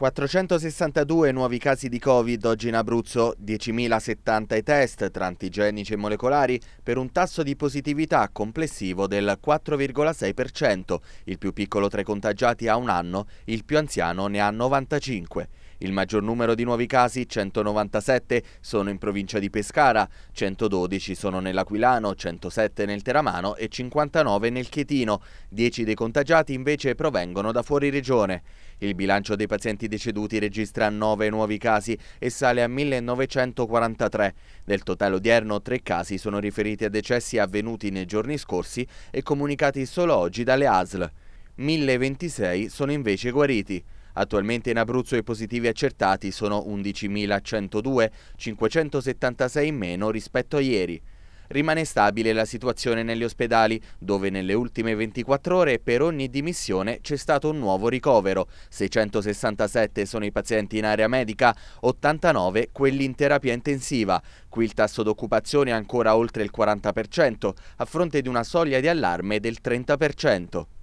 462 nuovi casi di Covid oggi in Abruzzo, 10.070 i test tra antigenici e molecolari per un tasso di positività complessivo del 4,6%, il più piccolo tra i contagiati ha un anno, il più anziano ne ha 95. Il maggior numero di nuovi casi, 197, sono in provincia di Pescara, 112 sono nell'Aquilano, 107 nel Teramano e 59 nel Chietino. 10 dei contagiati invece provengono da fuori regione. Il bilancio dei pazienti deceduti registra 9 nuovi casi e sale a 1943. Del totale odierno tre casi sono riferiti a decessi avvenuti nei giorni scorsi e comunicati solo oggi dalle ASL. 1026 sono invece guariti. Attualmente in Abruzzo i positivi accertati sono 11.102, 576 in meno rispetto a ieri. Rimane stabile la situazione negli ospedali, dove nelle ultime 24 ore per ogni dimissione c'è stato un nuovo ricovero. 667 sono i pazienti in area medica, 89 quelli in terapia intensiva. Qui il tasso d'occupazione è ancora oltre il 40%, a fronte di una soglia di allarme del 30%.